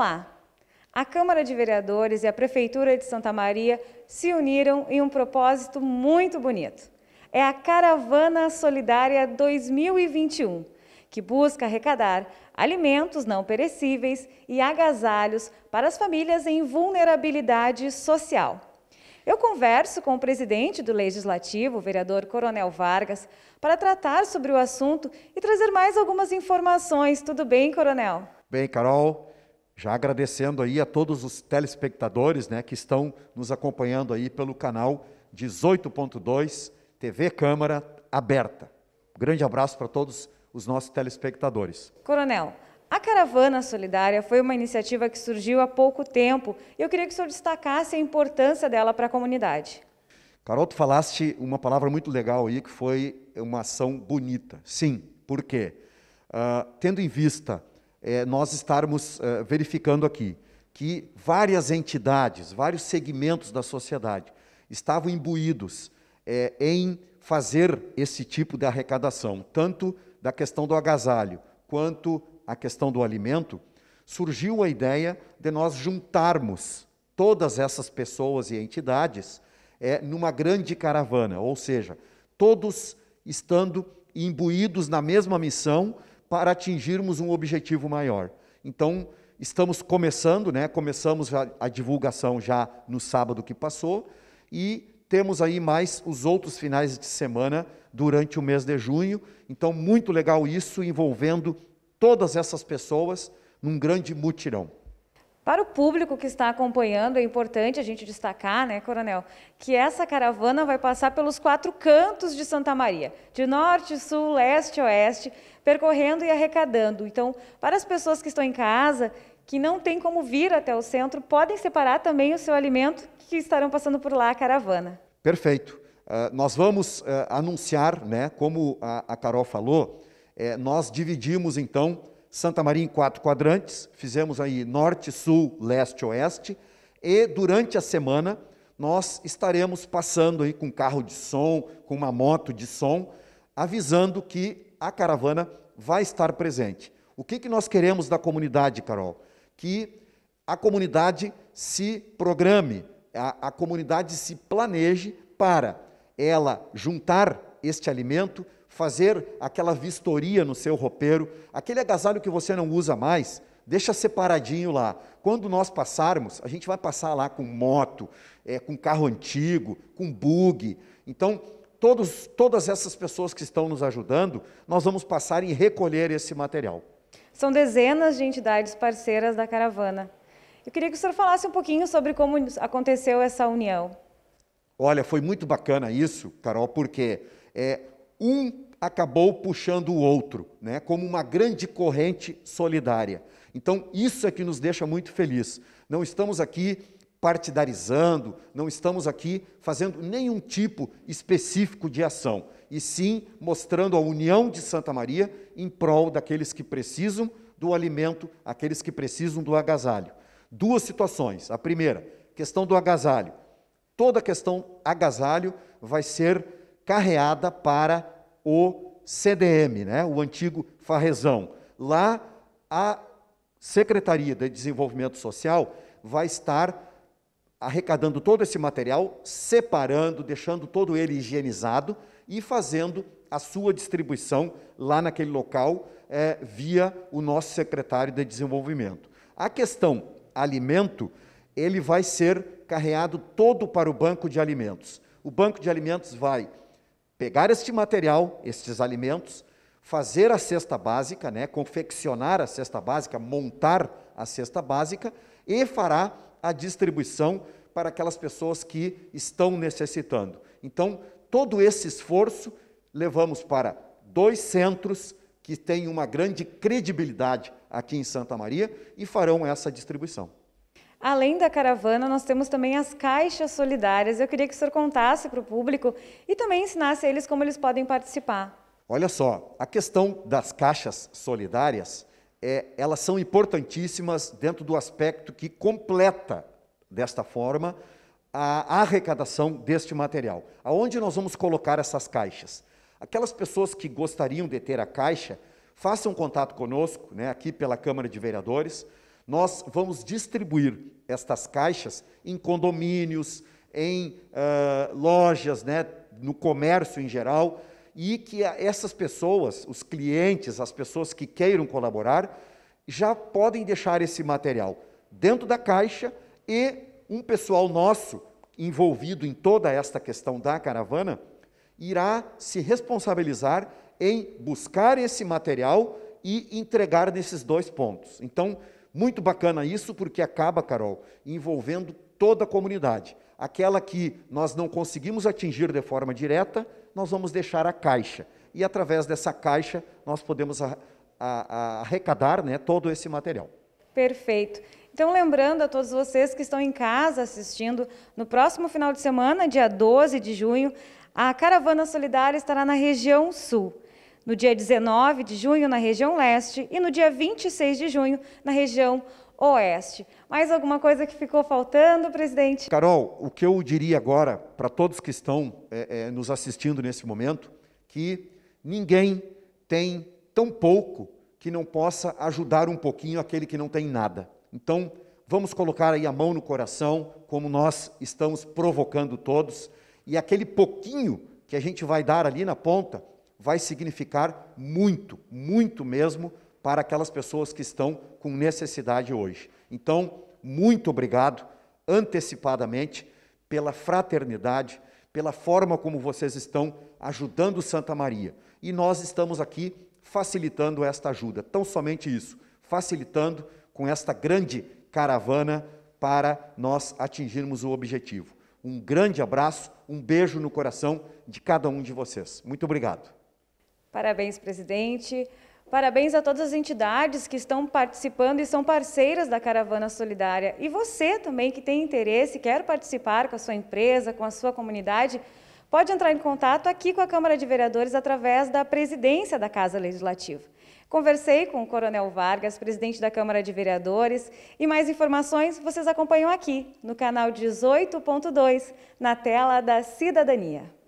falar. A Câmara de Vereadores e a Prefeitura de Santa Maria se uniram em um propósito muito bonito. É a Caravana Solidária 2021, que busca arrecadar alimentos não perecíveis e agasalhos para as famílias em vulnerabilidade social. Eu converso com o presidente do Legislativo, o vereador Coronel Vargas, para tratar sobre o assunto e trazer mais algumas informações. Tudo bem, Coronel? Bem, Carol, já agradecendo aí a todos os telespectadores né, que estão nos acompanhando aí pelo canal 18.2 TV Câmara Aberta. Grande abraço para todos os nossos telespectadores. Coronel, a Caravana Solidária foi uma iniciativa que surgiu há pouco tempo e eu queria que o senhor destacasse a importância dela para a comunidade. Carol, tu falaste uma palavra muito legal aí que foi uma ação bonita. Sim, por quê? Uh, tendo em vista é, nós estarmos eh, verificando aqui que várias entidades, vários segmentos da sociedade estavam imbuídos é, em fazer esse tipo de arrecadação, tanto da questão do agasalho quanto a questão do alimento, surgiu a ideia de nós juntarmos todas essas pessoas e entidades é, numa grande caravana, ou seja, todos estando imbuídos na mesma missão para atingirmos um objetivo maior. Então, estamos começando, né? Começamos a, a divulgação já no sábado que passou e temos aí mais os outros finais de semana durante o mês de junho. Então, muito legal isso envolvendo todas essas pessoas num grande mutirão. Para o público que está acompanhando, é importante a gente destacar, né, Coronel, que essa caravana vai passar pelos quatro cantos de Santa Maria, de norte, sul, leste, oeste, percorrendo e arrecadando. Então, para as pessoas que estão em casa, que não tem como vir até o centro, podem separar também o seu alimento que estarão passando por lá a caravana. Perfeito. Uh, nós vamos uh, anunciar, né, como a, a Carol falou, é, nós dividimos então Santa Maria em quatro quadrantes, fizemos aí norte, sul, leste, oeste, e durante a semana nós estaremos passando aí com carro de som, com uma moto de som, avisando que a caravana vai estar presente. O que, que nós queremos da comunidade, Carol? Que a comunidade se programe, a, a comunidade se planeje para ela juntar este alimento, fazer aquela vistoria no seu roupeiro, aquele agasalho que você não usa mais, deixa separadinho lá. Quando nós passarmos, a gente vai passar lá com moto, é, com carro antigo, com bug. Então, todos, todas essas pessoas que estão nos ajudando, nós vamos passar em recolher esse material. São dezenas de entidades parceiras da caravana. Eu queria que o senhor falasse um pouquinho sobre como aconteceu essa união. Olha, foi muito bacana isso, Carol, porque é, um acabou puxando o outro, né, como uma grande corrente solidária. Então, isso é que nos deixa muito feliz. Não estamos aqui partidarizando, não estamos aqui fazendo nenhum tipo específico de ação, e sim mostrando a união de Santa Maria em prol daqueles que precisam do alimento, aqueles que precisam do agasalho. Duas situações. A primeira, questão do agasalho. Toda a questão agasalho vai ser carreada para o CDM, né, o antigo Farrezão. Lá, a Secretaria de Desenvolvimento Social vai estar arrecadando todo esse material, separando, deixando todo ele higienizado e fazendo a sua distribuição lá naquele local é, via o nosso secretário de desenvolvimento. A questão alimento, ele vai ser carreado todo para o banco de alimentos. O banco de alimentos vai pegar este material, estes alimentos, fazer a cesta básica, né, confeccionar a cesta básica, montar a cesta básica e fará a distribuição para aquelas pessoas que estão necessitando. Então, todo esse esforço levamos para dois centros que têm uma grande credibilidade aqui em Santa Maria e farão essa distribuição. Além da caravana, nós temos também as caixas solidárias. Eu queria que o senhor contasse para o público e também ensinasse eles como eles podem participar. Olha só, a questão das caixas solidárias, é, elas são importantíssimas dentro do aspecto que completa, desta forma, a arrecadação deste material. Aonde nós vamos colocar essas caixas? Aquelas pessoas que gostariam de ter a caixa, façam contato conosco, né, aqui pela Câmara de Vereadores. Nós vamos distribuir estas caixas em condomínios, em uh, lojas, né, no comércio em geral, e que essas pessoas, os clientes, as pessoas que queiram colaborar, já podem deixar esse material dentro da caixa e um pessoal nosso envolvido em toda esta questão da caravana irá se responsabilizar em buscar esse material e entregar nesses dois pontos. Então, muito bacana isso, porque acaba, Carol, envolvendo toda a comunidade. Aquela que nós não conseguimos atingir de forma direta, nós vamos deixar a caixa. E através dessa caixa, nós podemos a, a, a arrecadar né, todo esse material. Perfeito. Então, lembrando a todos vocês que estão em casa assistindo, no próximo final de semana, dia 12 de junho, a Caravana Solidária estará na região sul no dia 19 de junho na região leste e no dia 26 de junho na região oeste. Mais alguma coisa que ficou faltando, presidente? Carol, o que eu diria agora para todos que estão é, é, nos assistindo nesse momento, que ninguém tem tão pouco que não possa ajudar um pouquinho aquele que não tem nada. Então, vamos colocar aí a mão no coração, como nós estamos provocando todos, e aquele pouquinho que a gente vai dar ali na ponta, vai significar muito, muito mesmo para aquelas pessoas que estão com necessidade hoje. Então, muito obrigado antecipadamente pela fraternidade, pela forma como vocês estão ajudando Santa Maria. E nós estamos aqui facilitando esta ajuda, tão somente isso, facilitando com esta grande caravana para nós atingirmos o objetivo. Um grande abraço, um beijo no coração de cada um de vocês. Muito obrigado. Parabéns, presidente. Parabéns a todas as entidades que estão participando e são parceiras da Caravana Solidária. E você também que tem interesse, quer participar com a sua empresa, com a sua comunidade, pode entrar em contato aqui com a Câmara de Vereadores através da presidência da Casa Legislativa. Conversei com o Coronel Vargas, presidente da Câmara de Vereadores, e mais informações vocês acompanham aqui no canal 18.2, na tela da Cidadania.